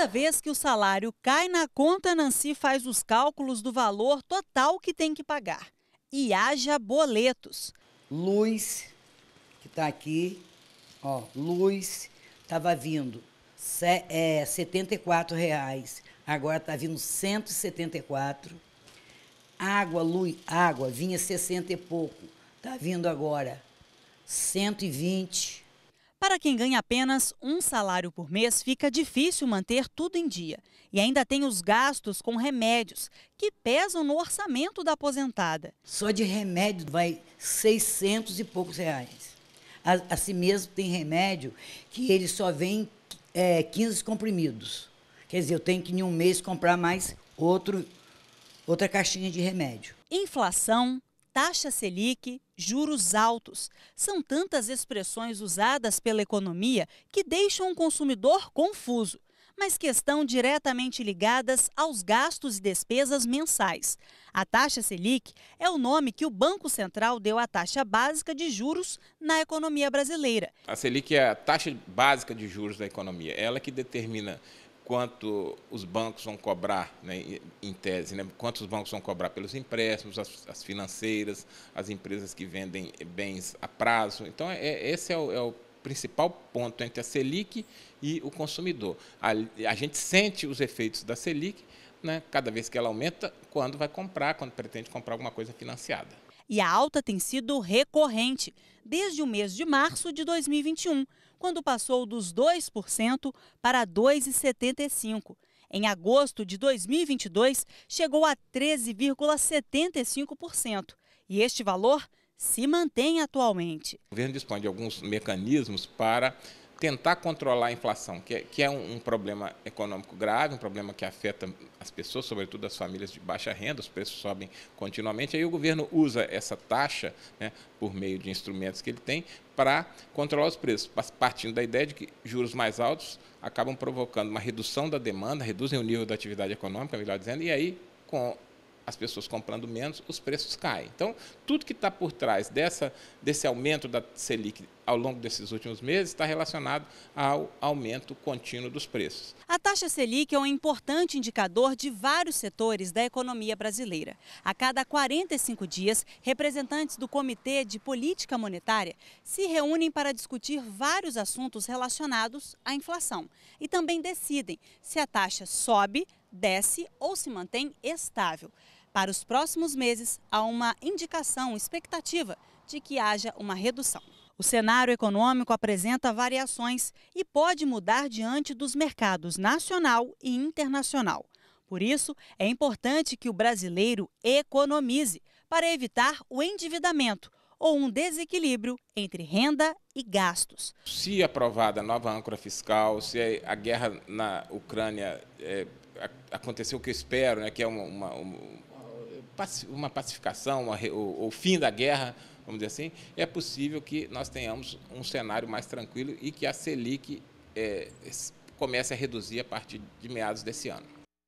Toda vez que o salário cai na conta, Nancy faz os cálculos do valor total que tem que pagar. E haja boletos. Luz, que está aqui, ó, luz, estava vindo se, é, 74 reais, agora está vindo 174. Água, luz, água vinha 60 e pouco, está vindo agora 120. Para quem ganha apenas um salário por mês, fica difícil manter tudo em dia. E ainda tem os gastos com remédios, que pesam no orçamento da aposentada. Só de remédio vai 600 e poucos reais. Assim mesmo tem remédio que ele só vem é, 15 comprimidos. Quer dizer, eu tenho que em um mês comprar mais outro, outra caixinha de remédio. Inflação, Taxa Selic, juros altos. São tantas expressões usadas pela economia que deixam o consumidor confuso, mas que estão diretamente ligadas aos gastos e despesas mensais. A taxa Selic é o nome que o Banco Central deu à taxa básica de juros na economia brasileira. A Selic é a taxa básica de juros da economia, ela que determina quanto os bancos vão cobrar, né, em tese, né, quanto os bancos vão cobrar pelos empréstimos, as, as financeiras, as empresas que vendem bens a prazo. Então, é, é, esse é o, é o principal ponto entre a Selic e o consumidor. A, a gente sente os efeitos da Selic né, cada vez que ela aumenta, quando vai comprar, quando pretende comprar alguma coisa financiada. E a alta tem sido recorrente desde o mês de março de 2021, quando passou dos 2% para 2,75%. Em agosto de 2022, chegou a 13,75%. E este valor se mantém atualmente. O governo dispõe de alguns mecanismos para tentar controlar a inflação, que é, que é um, um, problema econômico grave, um problema que afeta as pessoas, sobretudo as famílias de baixa renda, os preços sobem continuamente. Aí o governo usa essa taxa, né, por meio de instrumentos que ele tem, para controlar os preços, partindo da ideia de que juros mais altos acabam provocando uma redução da demanda, reduzem o nível da atividade econômica, melhor dizendo, e aí com as pessoas comprando menos, os preços caem. Então, tudo que está por trás dessa, desse aumento da Selic ao longo desses últimos meses está relacionado ao aumento contínuo dos preços. A taxa Selic é um importante indicador de vários setores da economia brasileira. A cada 45 dias, representantes do Comitê de Política Monetária se reúnem para discutir vários assuntos relacionados à inflação e também decidem se a taxa sobe, desce ou se mantém estável. Para os próximos meses, há uma indicação, expectativa de que haja uma redução. O cenário econômico apresenta variações e pode mudar diante dos mercados nacional e internacional. Por isso, é importante que o brasileiro economize para evitar o endividamento ou um desequilíbrio entre renda e gastos. Se aprovada a nova âncora fiscal, se a guerra na Ucrânia é, o que eu espero, né, que é uma, uma, uma uma pacificação, uma, o, o fim da guerra, vamos dizer assim, é possível que nós tenhamos um cenário mais tranquilo e que a Selic é, comece a reduzir a partir de meados desse ano.